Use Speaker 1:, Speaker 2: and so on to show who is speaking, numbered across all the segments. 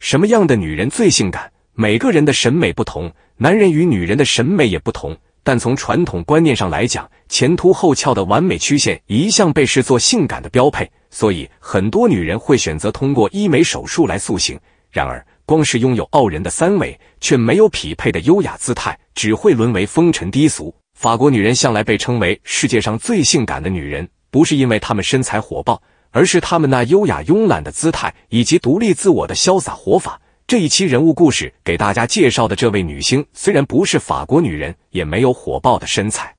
Speaker 1: 什么样的女人最性感？每个人的审美不同，男人与女人的审美也不同。但从传统观念上来讲，前凸后翘的完美曲线一向被视作性感的标配，所以很多女人会选择通过医美手术来塑形。然而，光是拥有傲人的三围，却没有匹配的优雅姿态，只会沦为风尘低俗。法国女人向来被称为世界上最性感的女人，不是因为她们身材火爆。而是他们那优雅慵懒的姿态，以及独立自我的潇洒活法。这一期人物故事给大家介绍的这位女星，虽然不是法国女人，也没有火爆的身材，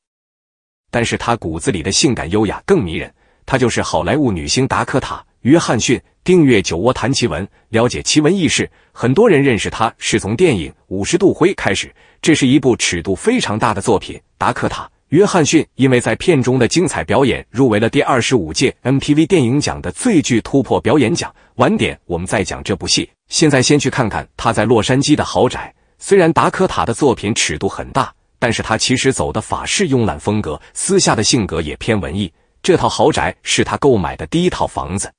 Speaker 1: 但是她骨子里的性感优雅更迷人。她就是好莱坞女星达科塔·约翰逊。订阅“酒窝谈奇闻”，了解奇闻异事。很多人认识她，是从电影《五十度灰》开始。这是一部尺度非常大的作品。达科塔。约翰逊因为在片中的精彩表演，入围了第二十五届 MTV 电影奖的最具突破表演奖。晚点我们再讲这部戏，现在先去看看他在洛杉矶的豪宅。虽然达科塔的作品尺度很大，但是他其实走的法式慵懒风格，私下的性格也偏文艺。这套豪宅是他购买的第一套房子，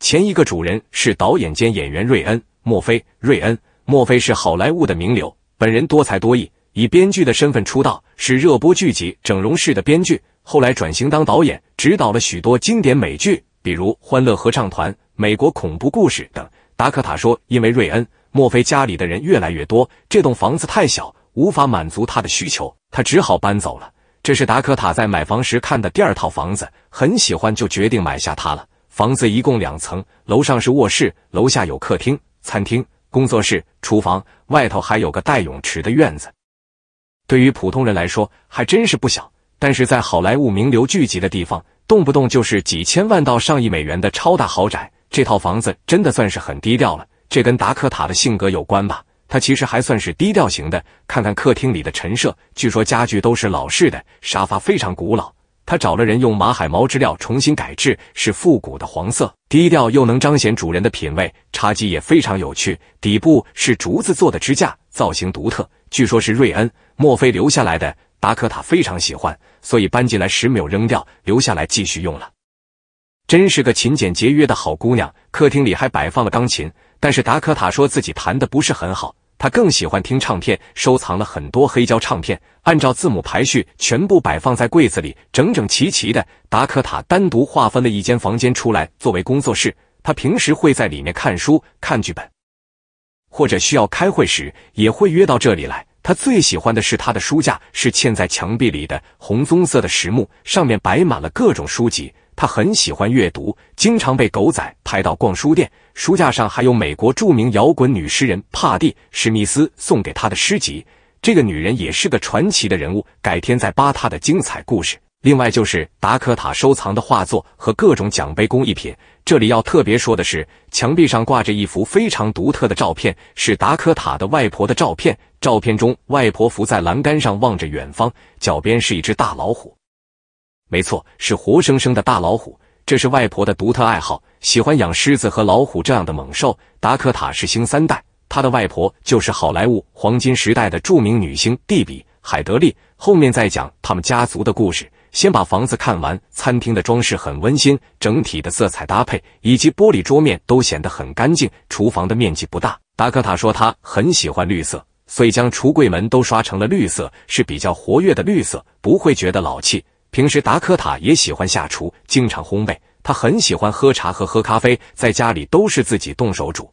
Speaker 1: 前一个主人是导演兼演员瑞恩。莫非瑞恩莫非是好莱坞的名流，本人多才多艺。以编剧的身份出道，是热播剧集《整容室》的编剧，后来转型当导演，指导了许多经典美剧，比如《欢乐合唱团》《美国恐怖故事》等。达克塔说：“因为瑞恩，莫菲家里的人越来越多，这栋房子太小，无法满足他的需求，他只好搬走了。”这是达克塔在买房时看的第二套房子，很喜欢，就决定买下它了。房子一共两层，楼上是卧室，楼下有客厅、餐厅、工作室、厨房，外头还有个带泳池的院子。对于普通人来说还真是不小，但是在好莱坞名流聚集的地方，动不动就是几千万到上亿美元的超大豪宅。这套房子真的算是很低调了，这跟达克塔的性格有关吧？他其实还算是低调型的。看看客厅里的陈设，据说家具都是老式的，沙发非常古老，他找了人用马海毛织料重新改制，是复古的黄色，低调又能彰显主人的品味。茶几也非常有趣，底部是竹子做的支架，造型独特，据说是瑞恩。莫菲留下来的达科塔非常喜欢，所以搬进来时没有扔掉，留下来继续用了。真是个勤俭节约的好姑娘。客厅里还摆放了钢琴，但是达科塔说自己弹的不是很好，她更喜欢听唱片，收藏了很多黑胶唱片，按照字母排序全部摆放在柜子里，整整齐齐的。达科塔单独划分了一间房间出来作为工作室，他平时会在里面看书、看剧本。或者需要开会时，也会约到这里来。他最喜欢的是他的书架，是嵌在墙壁里的红棕色的实木，上面摆满了各种书籍。他很喜欢阅读，经常被狗仔拍到逛书店。书架上还有美国著名摇滚女诗人帕蒂·史密斯送给他的诗集。这个女人也是个传奇的人物，改天再扒她的精彩故事。另外就是达科塔收藏的画作和各种奖杯工艺品。这里要特别说的是，墙壁上挂着一幅非常独特的照片，是达科塔的外婆的照片。照片中，外婆伏在栏杆上望着远方，脚边是一只大老虎。没错，是活生生的大老虎。这是外婆的独特爱好，喜欢养狮子和老虎这样的猛兽。达科塔是星三代，他的外婆就是好莱坞黄金时代的著名女星蒂比·海德利。后面再讲他们家族的故事。先把房子看完，餐厅的装饰很温馨，整体的色彩搭配以及玻璃桌面都显得很干净。厨房的面积不大，达科塔说他很喜欢绿色，所以将橱柜门都刷成了绿色，是比较活跃的绿色，不会觉得老气。平时达科塔也喜欢下厨，经常烘焙。他很喜欢喝茶和喝咖啡，在家里都是自己动手煮。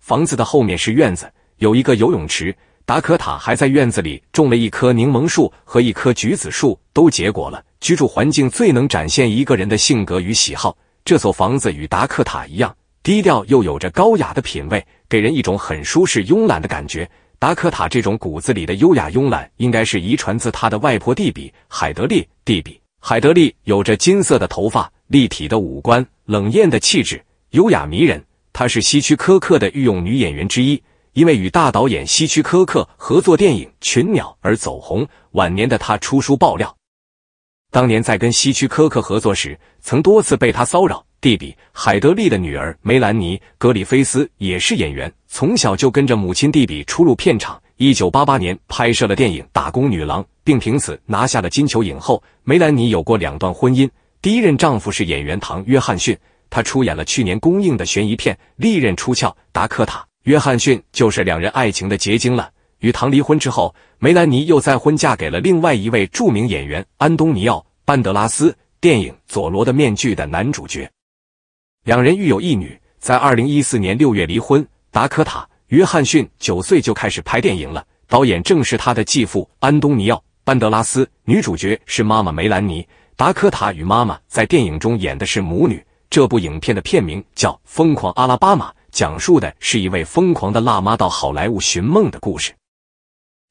Speaker 1: 房子的后面是院子，有一个游泳池。达科塔还在院子里种了一棵柠檬树和一棵橘子树，都结果了。居住环境最能展现一个人的性格与喜好。这所房子与达科塔一样，低调又有着高雅的品味，给人一种很舒适慵懒的感觉。达科塔这种骨子里的优雅慵懒，应该是遗传自他的外婆弟比海德利。弟比海德利有着金色的头发，立体的五官，冷艳的气质，优雅迷人。她是希区柯克的御用女演员之一。因为与大导演希区柯克合作电影《群鸟》而走红，晚年的他出书爆料，当年在跟希区柯克合作时，曾多次被他骚扰。弟弟海德利的女儿梅兰妮·格里菲斯也是演员，从小就跟着母亲弟弟出入片场。一九八八年拍摄了电影《打工女郎》，并凭此拿下了金球影后。梅兰妮有过两段婚姻，第一任丈夫是演员唐·约翰逊，他出演了去年公映的悬疑片《利刃出鞘》。达科塔。约翰逊就是两人爱情的结晶了。与唐离婚之后，梅兰妮又再婚，嫁给了另外一位著名演员安东尼奥·班德拉斯（电影《佐罗的面具》的男主角）。两人育有一女，在二零一四年六月离婚。达科塔·约翰逊九岁就开始拍电影了，导演正是他的继父安东尼奥·班德拉斯，女主角是妈妈梅兰尼。达科塔与妈妈在电影中演的是母女。这部影片的片名叫《疯狂阿拉巴马》。讲述的是一位疯狂的辣妈到好莱坞寻梦的故事。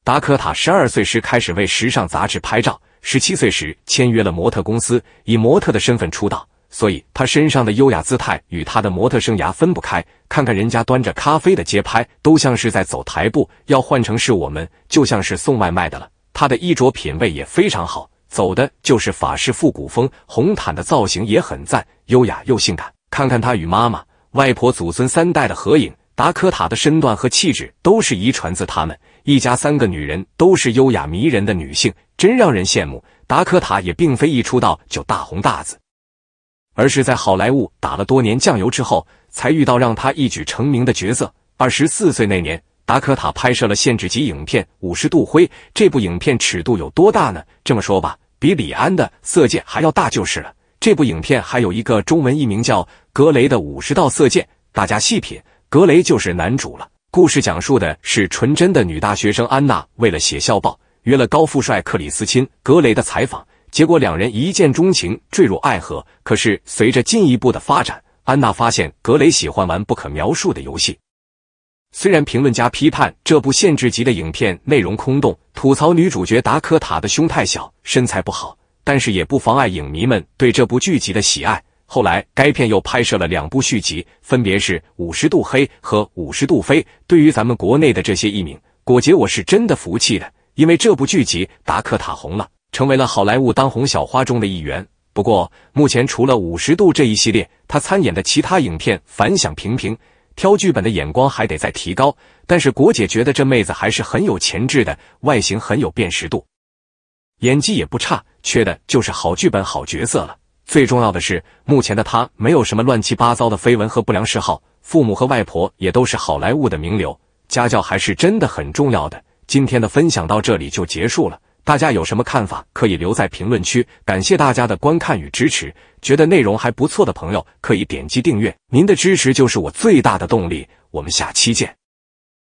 Speaker 1: 达科塔十二岁时开始为时尚杂志拍照，十七岁时签约了模特公司，以模特的身份出道。所以她身上的优雅姿态与她的模特生涯分不开。看看人家端着咖啡的街拍，都像是在走台步，要换成是我们，就像是送外卖的了。她的衣着品味也非常好，走的就是法式复古风，红毯的造型也很赞，优雅又性感。看看她与妈妈。外婆、祖孙三代的合影，达科塔的身段和气质都是遗传自他们。一家三个女人都是优雅迷人的女性，真让人羡慕。达科塔也并非一出道就大红大紫，而是在好莱坞打了多年酱油之后，才遇到让他一举成名的角色。二十四岁那年，达科塔拍摄了限制级影片《五十度灰》。这部影片尺度有多大呢？这么说吧，比李安的《色戒》还要大就是了。这部影片还有一个中文译名叫《格雷的五十道色戒》，大家细品，格雷就是男主了。故事讲述的是纯真的女大学生安娜为了写校报，约了高富帅克里斯钦·格雷的采访，结果两人一见钟情，坠入爱河。可是随着进一步的发展，安娜发现格雷喜欢玩不可描述的游戏。虽然评论家批判这部限制级的影片内容空洞，吐槽女主角达科塔的胸太小，身材不好。但是也不妨碍影迷们对这部剧集的喜爱。后来，该片又拍摄了两部续集，分别是《五十度黑》和《五十度飞》。对于咱们国内的这些艺名，果姐我是真的服气的，因为这部剧集达克塔红了，成为了好莱坞当红小花中的一员。不过，目前除了《五十度》这一系列，她参演的其他影片反响平平，挑剧本的眼光还得再提高。但是，果姐觉得这妹子还是很有潜质的，外形很有辨识度。演技也不差，缺的就是好剧本、好角色了。最重要的是，目前的他没有什么乱七八糟的绯闻和不良嗜好，父母和外婆也都是好莱坞的名流，家教还是真的很重要的。今天的分享到这里就结束了，大家有什么看法可以留在评论区。感谢大家的观看与支持，觉得内容还不错的朋友可以点击订阅，您的支持就是我最大的动力。我们下期见。